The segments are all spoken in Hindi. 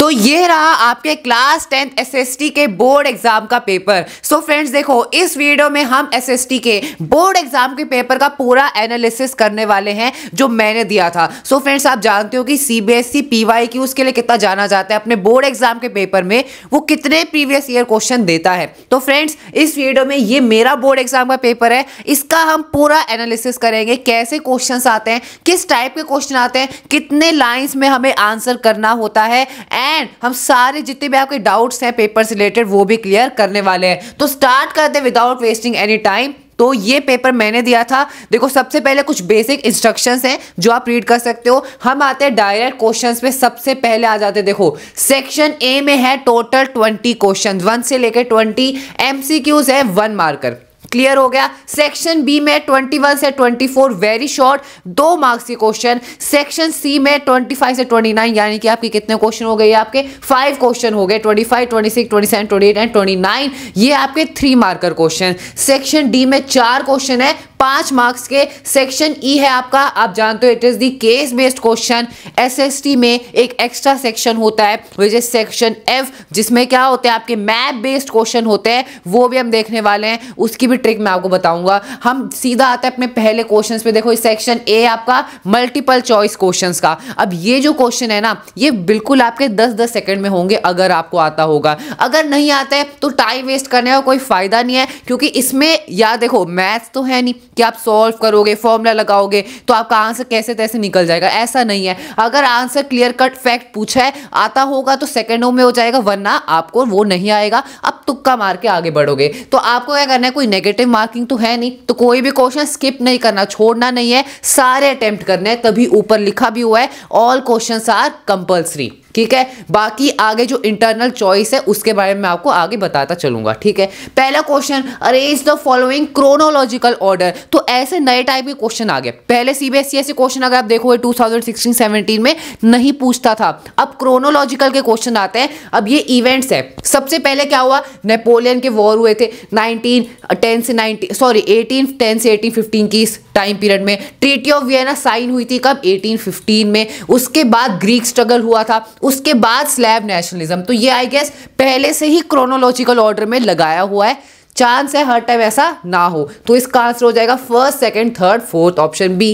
तो ये रहा आपके क्लास टेंथ एसएसटी के बोर्ड एग्जाम का पेपर सो so फ्रेंड्स देखो इस वीडियो में हम एसएसटी के बोर्ड एग्जाम के पेपर का पूरा एनालिसिस करने वाले हैं जो मैंने दिया था सो so फ्रेंड्स आप जानते हो कि सीबीएसई की e, उसके लिए कितना जाना जाता है अपने बोर्ड एग्जाम के पेपर में वो कितने प्रीवियस ईयर क्वेश्चन देता है तो फ्रेंड्स इस वीडियो में ये मेरा बोर्ड एग्जाम का पेपर है इसका हम पूरा एनालिसिस करेंगे कैसे क्वेश्चन आते हैं किस टाइप के क्वेश्चन आते हैं कितने लाइन्स में हमें आंसर करना होता है एंड एंड हम सारे जितने भी आपके डाउट्स हैं पेपर से रिलेटेड वो भी क्लियर करने वाले हैं तो स्टार्ट करते विदाउट वेस्टिंग एनी टाइम तो ये पेपर मैंने दिया था देखो सबसे पहले कुछ बेसिक इंस्ट्रक्शंस हैं जो आप रीड कर सकते हो हम आते हैं डायरेक्ट क्वेश्चंस पे सबसे पहले आ जाते देखो सेक्शन ए में है टोटल 20 क्वेश्चंस वन से लेकर 20 एमसीक्यूज है वन मार्कर क्लियर हो गया सेक्शन बी में 21 से 24 वेरी शॉर्ट दो मार्क्स के क्वेश्चन सेक्शन सी में 25 से 29 यानी कि आपके कितने क्वेश्चन हो गए आपके फाइव क्वेश्चन हो गए 25, 26, 27, 28 एंड 29 ये आपके three marker question section D में चार क्वेश्चन है पांच मार्क्स के सेक्शन ई e है आपका आप जानते हो it is the case based question SST में एक एक्स्ट्रा सेक्शन होता है विच इज सेक्शन एफ जिसमें क्या होते हैं आपके मैप बेस्ड क्वेश्चन होते हैं वो भी हम देखने वाले हैं उसकी भी ट्रिक मैं आपको बताऊंगा हम सीधा आते हैं अपने पहले क्वेश्चन पे देखो सेक्शन ए आपका मल्टीपल चॉइस क्वेश्चन का अब ये जो क्वेश्चन है ना ये बिल्कुल आपके दस दस सेकेंड में होंगे अगर आपको आता होगा अगर नहीं आता है तो टाइम वेस्ट करने का कोई फायदा नहीं है क्योंकि इसमें या देखो मैथ्स तो है नहीं कि आप सॉल्व करोगे फॉर्मूला लगाओगे तो आपका आंसर कैसे तैसे निकल जाएगा ऐसा नहीं है अगर आंसर क्लियर कट फैक्ट पूछा है आता होगा तो सेकेंडों में हो जाएगा वरना आपको वो नहीं आएगा आप तुक्का मार के आगे बढ़ोगे तो आपको क्या करना है कोई नेगेटिव मार्किंग तो है नहीं तो कोई भी क्वेश्चन स्किप नहीं करना छोड़ना नहीं है सारे अटैम्प्ट करने हैं तभी ऊपर लिखा भी हुआ है ऑल क्वेश्चन आर कंपल्सरी ठीक है बाकी आगे जो इंटरनल चॉइस है उसके बारे में आपको आगे बताता चलूंगा ठीक है पहला question arrange the following chronological order तो ऐसे नए टाइप के क्वेश्चन आ गए पहले सीबीएसई e ऐसे क्वेश्चन अगर आप देखोगे टू थाउजेंड में नहीं पूछता था अब क्रोनोलॉजिकल के क्वेश्चन आते हैं अब ये इवेंट्स है सबसे पहले क्या हुआ नेपोलियन के वॉर हुए थे नाइनटीन से नाइनटीन सॉरी एटीन टेन से 1815 की इस टाइम पीरियड में ट्रीटी ऑफ वियना साइन हुई थी कब 1815 में उसके बाद ग्रीक स्ट्रगल हुआ था उसके बाद स्लैब नेशनलिज्म तो ये आई गेस पहले से ही क्रोनोलॉजिकल ऑर्डर में लगाया हुआ है चांस है हर टाइम ऐसा ना हो तो इसका आंसर हो जाएगा first second third fourth option B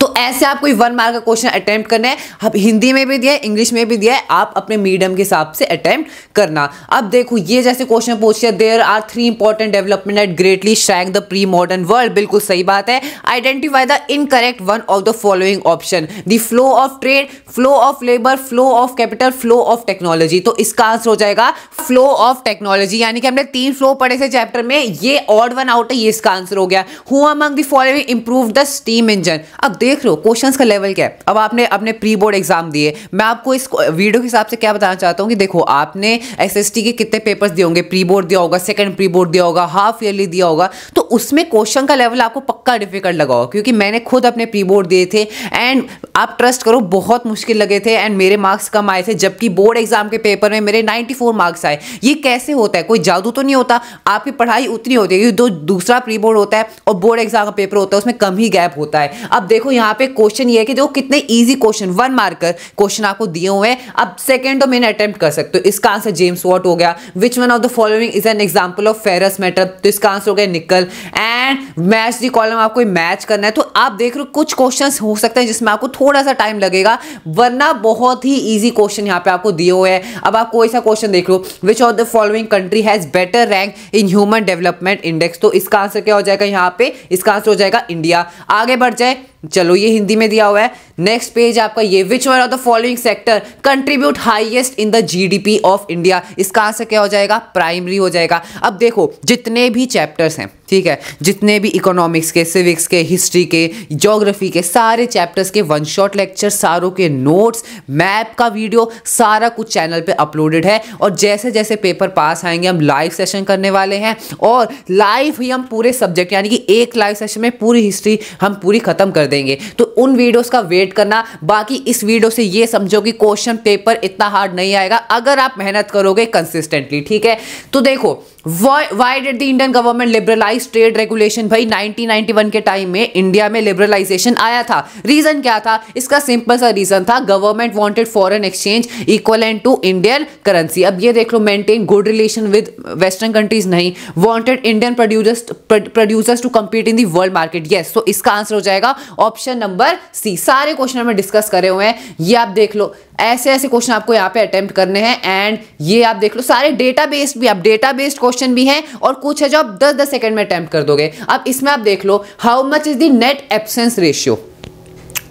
तो ऐसे आप कोई वन मार्क का क्वेश्चन अटैम्प्ट करना है अब हिंदी में भी दिया है इंग्लिश में भी दिया है आप अपने मीडियम के हिसाब से अटैम्प्ट करना अब देखो ये जैसे क्वेश्चन पूछ लिया are three important developments that greatly शैक द प्री मॉडर्न वर्ल्ड बिल्कुल सही बात है identify the incorrect one of the following option the flow of trade flow of labour flow of capital flow of technology तो इसका आंसर हो जाएगा फ्लो ऑफ टेक्नोलॉजी यानी कि हमने तीन फ्लो पढ़े थे चैप्टर में ये ऑड वन आउट है ये इसका आंसर हो गया who among the following improve the steam engine अब देख देख रहे हो क्वेश्चंस का लेवल क्या है अब आपने अपने प्री बोर्ड एग्जाम दिए मैं आपको इस वीडियो के हिसाब से क्या बताना चाहता हूँ कि देखो आपने एस के कितने पेपर्स दिए होंगे प्री बोर्ड दिया होगा सेकंड प्री बोर्ड दिया होगा हाफ ईयरली दिया होगा तो उसमें क्वेश्चन का लेवल आपको पक्का डिफिकल्ट लगा होगा क्योंकि मैंने खुद अपने प्री बोर्ड दिए थे एंड आप ट्रस्ट करो बहुत मुश्किल लगे थे एंड मेरे मार्क्स कम आए थे जबकि बोर्ड एग्जाम के पेपर में मेरे फोर मार्क्स आए ये कैसे होता है कोई जादू तो नहीं होता आपकी पढ़ाई उतनी होती है जो दूसरा प्री बोर्ड होता है और बोर्ड एग्जाम का पेपर होता है उसमें कम ही गैप होता है अब देखो यहाँ पे क्वेश्चन ये है कि देखो कितने easy question one marker question आपको दिए हुए हैं अब सेकेंड डोमेन अटेम्प्ट कर सकते हो इसका आंसर जेम्स वॉट हो गया which one of the following is an example of ferrous metal तो इसका आंसर हो गया nickel and match the column आपको मैच करना है तो आप देख रहे हो कुछ क्वेश्चन हो सकते हैं जिसमें आपको थोड़ा सा टाइम लगेगा वरना बहुत ही ईजी क्वेश्चन यहाँ पे आपको दिए हुए हैं अब आप कोई सा क्वेश्चन देख लो which of the following country has better rank in human development index तो इसका आंसर क्या हो जाएगा यहाँ पे इसका आंसर हो जाएगा इंडिया आगे बढ़ जाए चलो ये हिंदी में दिया हुआ है नेक्स्ट पेज आपका ये which one of the following sector contribute highest in the GDP of India इसका आंसर क्या हो जाएगा प्राइमरी हो जाएगा अब देखो जितने भी चैप्टर्स हैं ठीक है जितने भी इकोनॉमिक्स के सिविक्स के हिस्ट्री के जोग्राफी के सारे चैप्टर्स के वन शॉट लेक्चर सारों के नोट्स मैप का वीडियो सारा कुछ चैनल पे अपलोडेड है और जैसे जैसे पेपर पास आएंगे हम लाइव सेशन करने वाले हैं और लाइव ही हम पूरे सब्जेक्ट यानी कि एक लाइव सेशन में पूरी हिस्ट्री हम पूरी ख़त्म कर देंगे तो उन वीडियोस का वेट करना बाकी इस वीडियो से ये समझो कि क्वेश्चन पेपर इतना हार्ड नहीं आएगा अगर आप मेहनत करोगे कंसिस्टेंटली ठीक है तो देखो why did the Indian government liberalise trade regulation भाई 1991 के टाइम में इंडिया में लिबरलाइजेशन आया था रीजन क्या था इसका सिंपल सा रीजन था government wanted foreign exchange equal and to Indian currency अब ये देख लो maintain good relation with western countries नहीं wanted Indian producers producers to compete in the world market yes इसका आंसर हो जाएगा ऑप्शन नंबर नंबर सी सारे क्वेश्चन में डिस्कस करे हुए हैं ये आप देख लो ऐसे ऐसे क्वेश्चन आपको यहाँ पे अटेम्प्ट करने हैं एंड ये आप देख लो सारे डेटा बेस्ड भी आप डेटा बेस्ड क्वेश्चन भी हैं और कुछ है जो आप दस दस सेकंड में अटेम्प्ट कर दोगे अब इसमें आप देख लो how much is the net absence ratio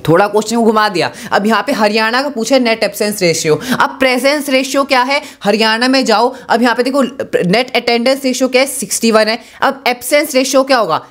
थोड़ा क्वेश्चन को घुमा दिया अब यहाँ पे हरियाणा का पूछे नेट एबसेंस रेशियो अब प्रेजेंस रेशियो क्या है हरियाणा में जाओ अब यहाँ पे देखो नेट अटेंडेंस रेशियो क्या है सिक्सटी वन है अब एबसेंस रेशियो क्या होगा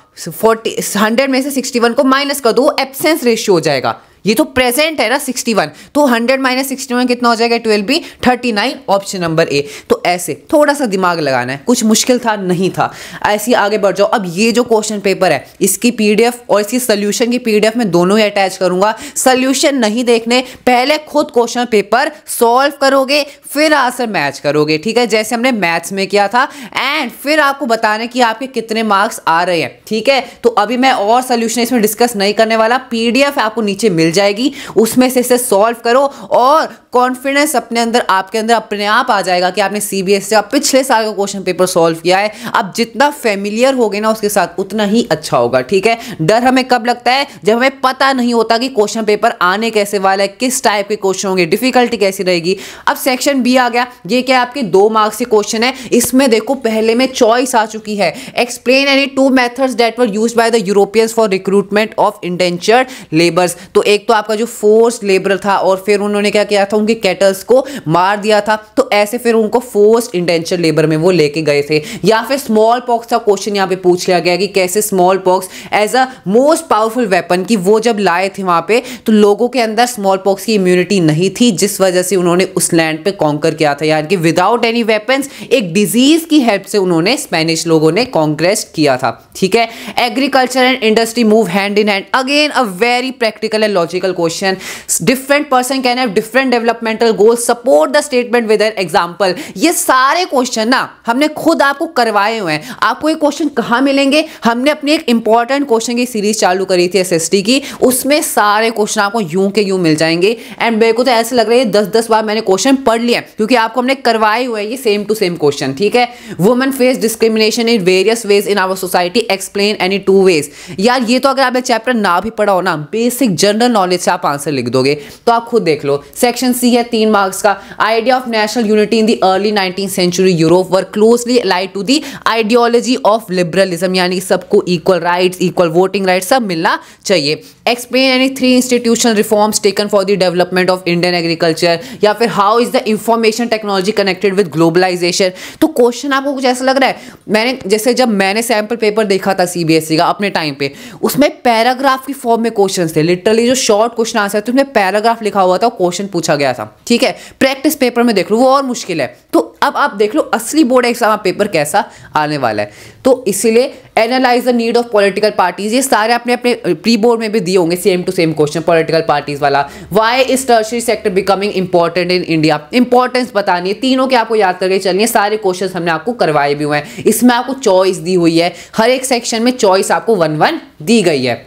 फोर्टी हंड्रेड में से सिक्सटी वन को माइनस कर दो एबसेंस रेशियो हो जाएगा ये तो प्रेजेंट है ना 61 तो 100 माइनस सिक्सटी कितना हो जाएगा 12 बी 39 ऑप्शन नंबर ए तो ऐसे थोड़ा सा दिमाग लगाना है कुछ मुश्किल था नहीं था ऐसे आगे बढ़ जाओ अब ये जो क्वेश्चन पेपर है इसकी पीडीएफ और इसकी सोल्यूशन की पीडीएफ में दोनों ही अटैच करूंगा सोल्यूशन नहीं देखने पहले खुद क्वेश्चन पेपर सॉल्व करोगे फिर आंसर मैच करोगे ठीक है जैसे हमने मैथ्स में किया था एंड फिर आपको बताने की आपके कितने मार्क्स आ रहे हैं ठीक है तो अभी मैं और सोल्यूशन इसमें डिस्कस नहीं करने वाला पीडीएफ आपको नीचे मिल जाए जाएगी उसमें से इसे सॉल्व करो और कॉन्फिडेंस अपने अंदर आपके अंदर अपने आप आ जाएगा कि आपने सी बी एस आप पिछले साल का क्वेश्चन पेपर सॉल्व किया है अब जितना फेमिलियर हो ना उसके साथ उतना ही अच्छा होगा ठीक है डर हमें कब लगता है जब हमें पता नहीं होता कि क्वेश्चन पेपर आने कैसे वाला है किस टाइप के क्वेश्चन होंगे डिफिकल्टी कैसी रहेगी अब सेक्शन बी आ गया ये क्या आपके दो मार्क्स के क्वेश्चन है इसमें देखो पहले में चॉइस आ चुकी है explain any two methods that were used by the Europeans for recruitment of indentured labours तो एक एक तो आपका जो फोर्स लेबर था और फिर उन्होंने क्या किया था उनके कैटल्स को मार दिया था तो ऐसे फिर उनको फोर्स इंटेंशन लेबर में वो लेके गए थे या फिर स्मॉल पॉक्स का क्वेश्चन यहाँ पे पूछ लिया गया कि कैसे smallpox as a most powerful weapon की वो जब लाए थे वहां पर तो लोगों के अंदर स्मॉल पॉक्स की इम्यूनिटी नहीं थी जिस वजह से उन्होंने उस लैंड पे कॉन्कर किया था यानी कि विदाउट एनी वेपन एक डिजीज की हेल्प से उन्होंने स्पेनिश लोगों ने कॉन्ग्रेस किया था ठीक है agriculture and industry move hand in hand again a very practical and psychological question different person can have different developmental goals support the statement with an example ये सारे क्वेश्चन ना हमने खुद आपको करवाए हुए हैं आपको ये क्वेश्चन कहाँ मिलेंगे हमने अपनी एक इंपॉर्टेंट क्वेश्चन की सीरीज चालू करी थी एस की उसमें सारे क्वेश्चन आपको यूं के यूं मिल जाएंगे एंड मेरे को तो ऐसे लग रहा है दस दस बार मैंने क्वेश्चन पढ़ लिया क्योंकि आपको हमने करवाए हुए हैं ये सेम टू सेम क्वेश्चन ठीक है women face discrimination in various ways in our society explain any two ways यार ये तो अगर आपने चैप्टर ना भी पढ़ा हो ना बेसिक जनरल नॉलेज से आप आंसर लिख दोगे तो आप खुद देख लो सेक्शन सी है तीन मार्क्स का idea of national unity in the early nineteen century Europe were closely allied to the ideology of liberalism यानी सबको equal right equal voting right सब मिलना चाहिए explain any three institution reforms taken for the development of Indian agriculture या फिर how is the information technology connected with globalisation तो क्वेश्चन आपको कुछ ऐसा लग रहा है मैंने जैसे जब मैंने सैम्पल पेपर देखा था सीबीएसई e का अपने टाइम पे उसमें पैराग्राफ की फॉर्म में क्वेश्चन थे लिटरली जो शॉर्ट क्वेश्चन आंसर तुमने पैराग्राफ लिखा हुआ था क्वेश्चन पूछा गया था ठीक है प्रैक्टिस पेपर में देख लो वो और मुश्किल है तो अब आप देख लो असली बोर्ड एग्जाम पेपर कैसा आने वाला है तो इसीलिए analyse the need of political parties ये सारे आपने अपने प्री बोर्ड में भी दिए होंगे same to same question political parties वाला why is tertiary sector becoming important in India importance बतानी है तीनों के आपको याद करके चलनी है सारे क्वेश्चन हमने आपको करवाए भी हुए हैं इसमें आपको चॉइस दी हुई है हर एक सेक्शन में चॉइस आपको वन वन दी गई है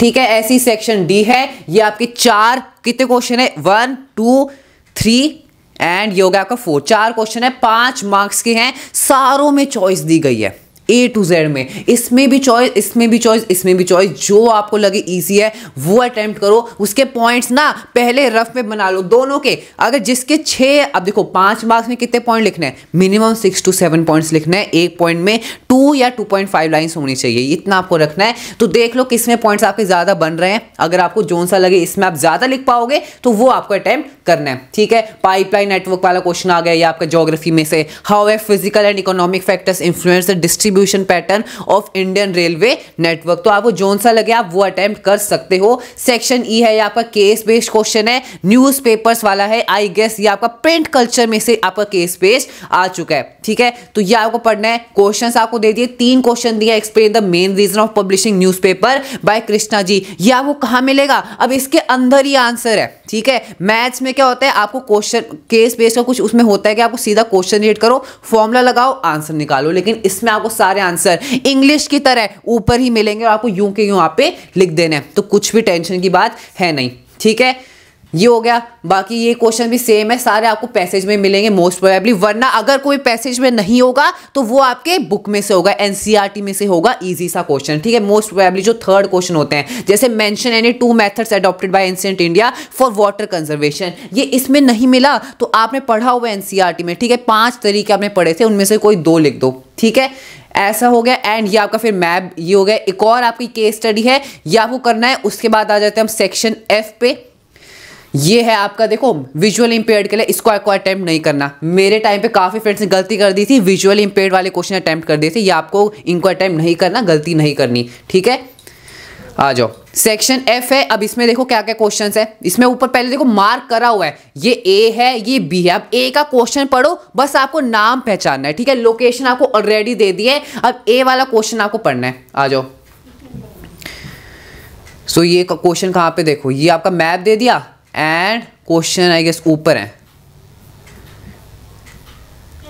ठीक है ऐसी सेक्शन डी है ये आपके चार कितने क्वेश्चन है वन टू थ्री एंड ये हो गया आपका फोर चार क्वेश्चन है पांच मार्क्स के हैं सारों में चॉइस दी गई है ए टू जेड में इसमें भी चॉइस इसमें भी चॉइस इसमें भी चॉइस जो आपको लगे ईजी है वो अटैम्प्ट करो उसके पॉइंट्स ना पहले रफ में बना लो दोनों के अगर जिसके छः अब देखो पाँच मार्क्स में कितने पॉइंट लिखने हैं minimum six to seven points लिखने हैं एक पॉइंट में टू या टू पॉइंट फाइव लाइन्स होनी चाहिए इतना आपको रखना है तो देख लो किसमें पॉइंट्स आपके ज़्यादा बन रहे हैं अगर आपको जोन सा लगे इसमें आप ज़्यादा लिख पाओगे तो वो आपको अटैम्प्ट करना है ठीक है पाइपलाइन नेटवर्क वाला क्वेश्चन आ गया या आपका जोग्राफी में से how a physical and economic factors influence distribu distribute distribution pattern of Indian railway network तो आपको जोन सा लगे आप वो अटेम्प्ट कर सकते हो सेक्शन ई e है यहाँ आपका केस बेस्ड क्वेश्चन है न्यूज वाला है आई गेस ये आपका प्रिंट कल्चर में से आपका केस बेस्ड आ चुका है ठीक है तो ये आपको पढ़ना है क्वेश्चंस आपको दे दिए तीन क्वेश्चन दिया explain the main reason of publishing newspaper by Krishna ji ये आपको कहाँ मिलेगा अब इसके अंदर ही आंसर है ठीक है मैथ्स में क्या होता है आपको क्वेश्चन केस बेस का कुछ उसमें होता है कि आपको सीधा क्वेश्चन रीड करो फॉर्मूला लगाओ आंसर निकालो लेकिन इसमें आपको सारे आंसर इंग्लिश की तरह ऊपर ही मिलेंगे और आपको यूं के यूं आप पे लिख देना है तो कुछ भी टेंशन की बात है नहीं ठीक है ये हो गया बाकी ये क्वेश्चन भी सेम है सारे आपको पैसेज में मिलेंगे मोस्ट प्रोबेबली वरना अगर कोई पैसेज में नहीं होगा तो वो आपके बुक में से होगा एनसीईआरटी e में से होगा इजी सा क्वेश्चन ठीक है मोस्ट प्रोबेबली जो थर्ड क्वेश्चन होते हैं जैसे mention any two methods adopted by ancient India for water conservation ये इसमें नहीं मिला तो आपने पढ़ा हुआ एनसीआरटी e में ठीक है पांच तरीके आपने पढ़े थे उनमें से कोई दो लिख दो ठीक है ऐसा हो गया एंड ये आपका फिर मैप ये हो गया एक और आपकी केस स्टडी है ये आपको करना है उसके बाद आ जाते हैं हम सेक्शन एफ पे ये है आपका देखो विजुअल इंपेयर के लिए इसको आपको अटैम्प्ट नहीं करना मेरे टाइम पे काफ़ी फ्रेंड्स ने गलती कर दी थी विजुअल इम्पेयर्ड वाले क्वेश्चन अटैम्प्ट कर दिए थे ये आपको इनको अटैम्प्ट नहीं करना गलती नहीं करनी ठीक है आ जाओ सेक्शन एफ है अब इसमें देखो क्या क्या क्वेश्चंस है इसमें ऊपर पहले देखो मार्क करा हुआ है ये ए है ये बी है अब ए का क्वेश्चन पढ़ो बस आपको नाम पहचानना है ठीक है लोकेशन आपको ऑलरेडी दे दी है अब ए वाला क्वेश्चन आपको पढ़ना है आ जाओ सो so, ये क्वेश्चन कहाँ पे देखो ये आपका मैप दे दिया एंड क्वेश्चन आई गेस ऊपर है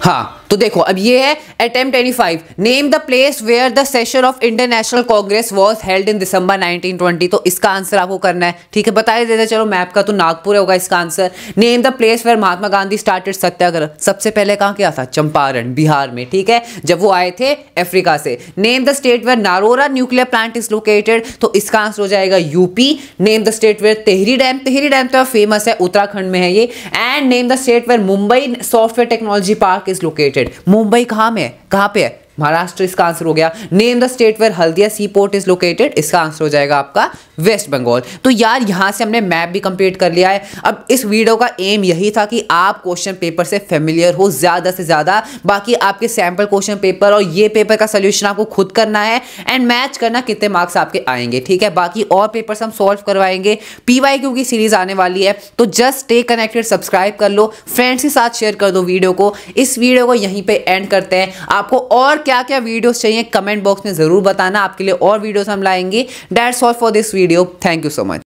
हाँ तो देखो अब ये है attempt 25 name the place where the session of Indian National Congress was held in December 1920 तो इसका आंसर आपको करना है ठीक है बता देते चलो मैप का तो नागपुर होगा इसका answer name the place where Mahatma Gandhi started satyagraha सबसे पहले कहाँ क्या था चंपारण बिहार में ठीक है जब वो आए थे अफ्रीका से name the state where Narora nuclear plant is located तो इसका आंसर हो जाएगा UP name the state where Tehri dam Tehri dam तो फेमस है उत्तराखंड में है ये and name the state where Mumbai software technology park park is located Mumbai कहाँ में है कहाँ पे है महाराष्ट्र इसका आंसर हो गया name the state where Haldia sea port is located इसका आंसर हो जाएगा आपका वेस्ट बंगाल तो यार यहाँ से हमने मैप भी कंप्लीट कर लिया है अब इस वीडियो का एम यही था कि आप क्वेश्चन पेपर से फेमिलियर हो ज़्यादा से ज़्यादा बाकी आपके सैम्पल क्वेश्चन पेपर और ये पेपर का सोल्यूशन आपको खुद करना है एंड मैच करना कितने मार्क्स आपके आएंगे ठीक है बाकी और पेपर्स हम सॉल्व करवाएंगे पी वाई क्यू की सीरीज आने वाली है तो जस्ट स्टे कनेक्टेड सब्सक्राइब कर लो फ्रेंड्स के साथ शेयर कर दो वीडियो को इस वीडियो को यहीं पर एंड करते हैं आपको और क्या क्या वीडियोस चाहिए कमेंट बॉक्स में ज़रूर बताना आपके लिए और वीडियोस हम लाएंगे date solve for this video thank you so much